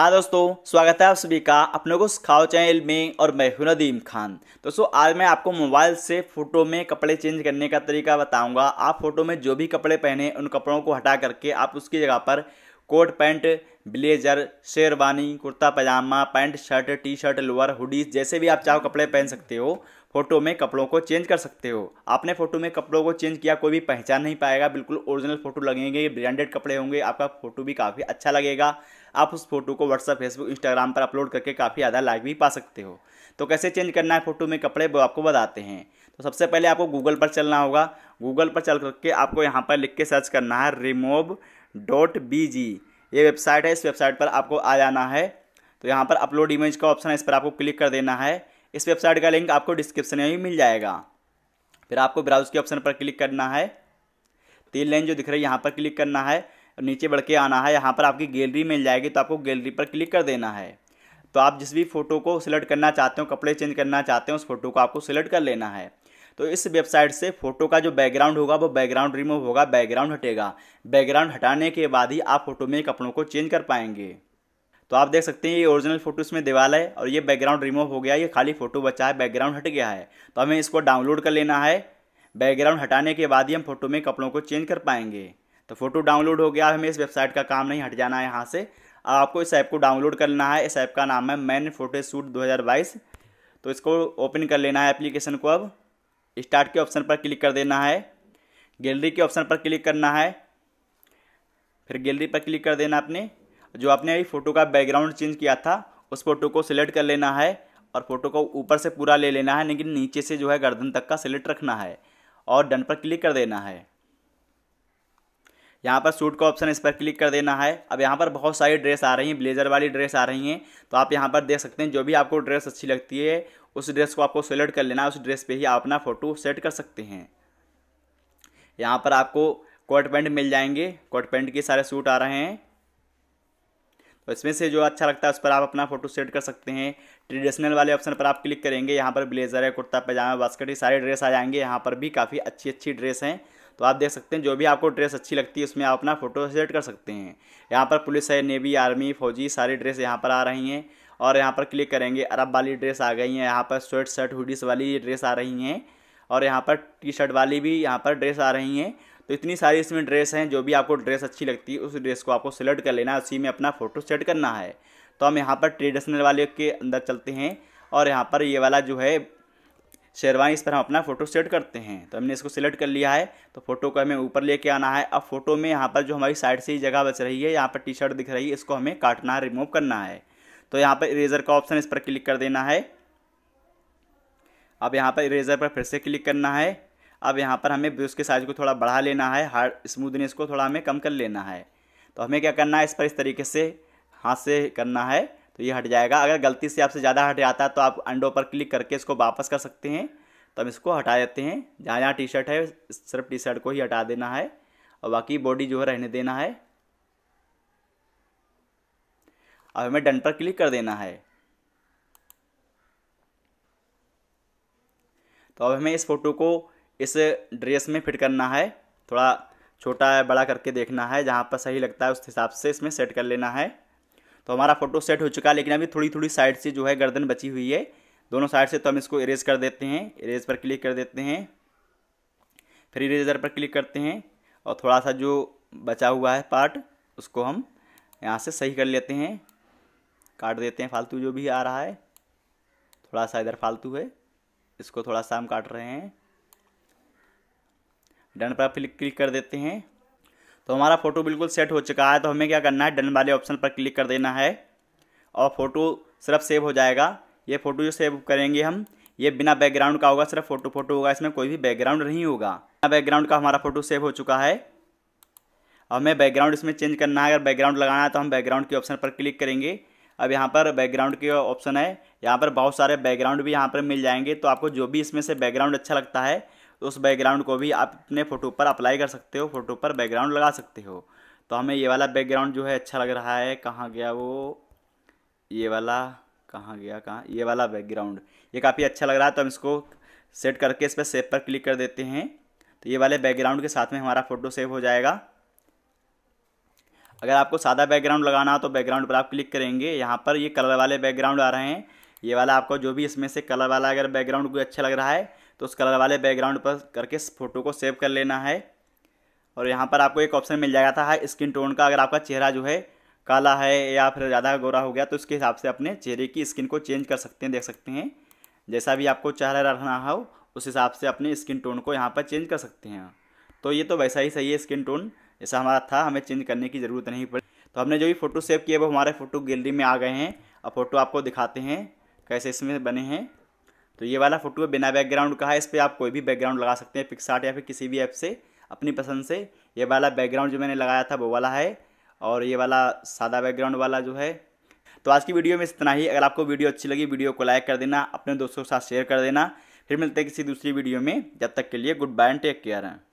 हाँ दोस्तों स्वागत है आप सभी का अपने को सिखाओ चैनल में और मैं हूँ नदीम खान दोस्तों आज मैं आपको मोबाइल से फ़ोटो में कपड़े चेंज करने का तरीका बताऊंगा आप फ़ोटो में जो भी कपड़े पहने उन कपड़ों को हटा करके आप उसकी जगह पर coat pant blazer sherwani kurta pyjama pant shirt T shirt lower hoodies जैसे भी आप चाहो कपड़े पहन सकते हो फोटो में कपड़ों को चेंज कर सकते हो आपने फोटो में कपड़ों को चेंज किया कोई भी पहचान नहीं पाएगा बिल्कुल ओरिजिनल फ़ोटो लगेंगे ब्रांडेड कपड़े होंगे आपका फ़ोटो भी काफ़ी अच्छा लगेगा आप उस फोटो को व्हाट्सअप फेसबुक इंस्टाग्राम पर अपलोड करके काफ़ी ज़्यादा लाइक भी पा सकते हो तो कैसे चेंज करना है फ़ोटो में कपड़े वो आपको बताते हैं तो सबसे पहले आपको गूगल पर चलना होगा गूगल पर चल करके आपको यहाँ पर लिख के सर्च करना है रिमोव डॉट बी जी ये वेबसाइट है इस वेबसाइट पर आपको आ जाना है तो यहाँ पर अपलोड इमेज का ऑप्शन है इस पर आपको क्लिक कर देना है इस वेबसाइट का लिंक आपको डिस्क्रिप्शन में भी मिल जाएगा फिर आपको ब्राउज़ के ऑप्शन पर क्लिक करना है तीन लाइन जो दिख रही है यहाँ पर क्लिक करना है नीचे बढ़ के आना है यहाँ पर आपकी गैलरी मिल जाएगी तो आपको गैलरी पर क्लिक कर देना है तो आप जिस भी फ़ोटो को सिलेक्ट करना चाहते हो कपड़े चेंज करना चाहते हो उस फोटो को आपको सिलेक्ट कर लेना है तो इस वेबसाइट से फ़ोटो का जो बैकग्राउंड होगा वो बैकग्राउंड रिमूव होगा बैकग्राउंड हटेगा बैकग्राउंड हटाने के बाद ही आप फोटो में कपड़ों को चेंज कर पाएंगे तो आप देख सकते हैं ये ओरिजिनल फ़ोटो इसमें दीवाल है और ये बैकग्राउंड रिमूव हो गया ये खाली फ़ोटो बचा है बैकग्राउंड हट गया है तो हमें इसको डाउनलोड कर लेना है बैकग्राउंड हटाने के बाद ही हम फोटो में कपड़ों को चेंज कर पाएंगे तो फोटो डाउनलोड हो गया हमें इस वेबसाइट का काम नहीं हट जाना है यहाँ से आपको इस ऐप को डाउनलोड करना है इस ऐप का नाम है मैन फोटो शूट दो तो इसको ओपन कर लेना है एप्लीकेशन को अब स्टार्ट के ऑप्शन पर क्लिक कर देना है गैलरी के ऑप्शन पर क्लिक करना है फिर गैलरी पर क्लिक कर देना आपने जो आपने अभी फ़ोटो का बैकग्राउंड चेंज किया था उस फोटो को सिलेक्ट कर लेना है और फोटो को ऊपर से पूरा ले लेना है लेकिन नीचे से जो है गर्दन तक का सिलेक्ट रखना है और डन पर क्लिक कर देना है यहाँ पर सूट का ऑप्शन इस पर क्लिक कर देना है अब यहाँ पर बहुत सारी ड्रेस आ रही हैं ब्लेजर वाली ड्रेस आ रही हैं तो आप यहाँ पर देख सकते हैं जो भी आपको ड्रेस अच्छी लगती है उस ड्रेस को आपको सेलेक्ट कर लेना है उस ड्रेस पे ही आप अपना फ़ोटो सेट कर सकते हैं यहाँ पर आपको कोट पैंट मिल जाएंगे कोट पैंट के सारे सूट आ रहे हैं तो इसमें से जो अच्छा लगता है उस पर आप अपना फोटो सेट कर सकते हैं ट्रेडिशनल वाले ऑप्शन पर आप क्लिक करेंगे यहाँ पर ब्लेजर है कुर्ता पैजामा बास्केट ये सारे ड्रेस आ जाएंगे यहाँ पर भी काफ़ी अच्छी अच्छी ड्रेस हैं तो आप देख सकते हैं जो भी आपको ड्रेस अच्छी लगती है उसमें आप अपना फ़ोटो सेट कर सकते हैं यहाँ पर पुलिस है नेवी आर्मी फौजी सारी ड्रेस यहाँ पर आ रही हैं और यहाँ पर क्लिक करेंगे अरब वाली ड्रेस आ गई हैं यहाँ पर स्वेट शर्ट हुडीस वाली ड्रेस आ रही हैं और यहाँ पर टी शर्ट वाली भी यहाँ पर ड्रेस आ रही हैं तो इतनी सारी इसमें ड्रेस हैं जो भी आपको ड्रेस अच्छी लगती है उस ड्रेस को आपको सेलेक्ट कर लेना है उसी में अपना फ़ोटो सेट करना है तो हम यहाँ पर ट्रेडिशनल वाले के अंदर चलते हैं और यहाँ पर ये वाला जो है शेरवानी इस पर हम अपना फ़ोटो सेट करते हैं तो हमने इसको सिलेक्ट कर लिया है तो फोटो को हमें ऊपर लेके आना है अब फोटो में यहाँ पर जो हमारी साइड से ही जगह बच रही है यहाँ पर टी शर्ट दिख रही है इसको हमें काटना है रिमूव करना है तो यहाँ पर इरेजर का ऑप्शन इस पर क्लिक कर देना है अब यहाँ पर इरेजर पर फिर से क्लिक करना है अब यहाँ पर हमें ब्रश के साइज को थोड़ा बढ़ा लेना है हार्ड स्मूदनेस को थोड़ा हमें कम कर लेना है तो हमें क्या करना है इस पर इस तरीके से हाथ से करना है तो ये हट जाएगा अगर गलती से आपसे ज़्यादा हट जाता है तो आप अंडों पर क्लिक करके इसको वापस कर सकते हैं तो हम इसको हटा देते हैं जहाँ जहाँ टी शर्ट है सिर्फ टी शर्ट को ही हटा देना है और बाकी बॉडी जो है रहने देना है अब हमें डन पर क्लिक कर देना है तो अब हमें इस फ़ोटो को इस ड्रेस में फिट करना है थोड़ा छोटा बड़ा करके देखना है जहाँ पर सही लगता है उस हिसाब से इसमें सेट कर लेना है तो हमारा फोटो सेट हो चुका है लेकिन अभी थोड़ी थोड़ी साइड से जो है गर्दन बची हुई है दोनों साइड से तो हम इसको इरेज कर देते हैं इरेज पर क्लिक कर देते हैं फिर इरेजर पर क्लिक करते हैं और थोड़ा सा जो बचा हुआ है पार्ट उसको हम यहाँ से सही कर लेते हैं काट देते हैं फालतू जो भी आ रहा है थोड़ा सा इधर फालतू है इसको थोड़ा सा हम काट रहे हैं डन पर क्लिक क्लिक कर देते हैं तो हमारा फ़ोटो बिल्कुल सेट हो चुका है तो हमें क्या करना है डन वाले ऑप्शन पर क्लिक कर देना है और फ़ोटो सिर्फ सेव हो जाएगा ये फ़ोटो जो सेव करेंगे हम ये बिना बैकग्राउंड का होगा सिर्फ फ़ोटो फ़ोटो होगा इसमें कोई भी बैकग्राउंड नहीं होगा बिना बैकग्राउंड का हमारा फ़ोटो सेव हो चुका है हमें बैकग्राउंड इसमें चेंज करना है अगर बैकग्राउंड लगाना है तो हम बैकग्राउंड के ऑप्शन पर क्लिक करेंगे अब यहाँ पर बैकग्राउंड के ऑप्शन है यहाँ पर बहुत सारे बैकग्राउंड भी यहाँ पर मिल जाएंगे तो आपको जो भी इसमें से बैकग्राउंड अच्छा लगता है तो उस बैकग्राउंड को भी आप अपने फ़ोटो पर अप्लाई कर सकते हो फोटो पर बैकग्राउंड लगा सकते हो तो हमें ये वाला बैकग्राउंड जो है अच्छा लग रहा है कहाँ गया वो ये वाला कहाँ गया कहाँ ये वाला बैकग्राउंड ये काफ़ी अच्छा लग रहा है तो हम इसको सेट करके इस पर सेव पर क्लिक कर देते हैं तो ये वाले बैकग्राउंड के साथ में हमारा फ़ोटो सेव हो जाएगा अगर आपको सादा बैकग्राउंड लगाना हो तो बैकग्राउंड पर आप क्लिक करेंगे यहाँ पर ये कलर वाले बैकग्राउंड आ रहे हैं ये वाला आपको जो भी इसमें से कलर वाला अगर बैकग्राउंड कोई अच्छा लग रहा है तो उस कलर वाले बैकग्राउंड पर करके फोटो को सेव कर लेना है और यहाँ पर आपको एक ऑप्शन मिल जाएगा था स्किन हाँ, टोन का अगर आपका चेहरा जो है काला है या फिर ज़्यादा गोरा हो गया तो उसके हिसाब से अपने चेहरे की स्किन को चेंज कर सकते हैं देख सकते हैं जैसा भी आपको चेहरा रखना हो उस हिसाब से अपने स्किन टोन को यहाँ पर चेंज कर सकते हैं तो ये तो वैसा ही सही है स्किन टोन जैसा हमारा था हमें चेंज करने की ज़रूरत नहीं पड़ी तो हमने जो भी फ़ोटो सेव किए वो हमारे फ़ोटो गैलरी में आ गए हैं अब फ़ोटो आपको दिखाते हैं कैसे इसमें बने हैं तो ये वाला फोटो है बिना बैकग्राउंड का है इस पर आप कोई भी बैकग्राउंड लगा सकते हैं पिक्सार्ट या फिर किसी भी ऐप से अपनी पसंद से ये वाला बैकग्राउंड जो मैंने लगाया था वो वाला है और ये वाला सादा बैकग्राउंड वाला जो है तो आज की वीडियो में इतना ही अगर आपको वीडियो अच्छी लगी वीडियो को लाइक कर देना अपने दोस्तों के साथ शेयर कर देना फिर मिलते हैं किसी दूसरी वीडियो में जब तक के लिए good bye and take care है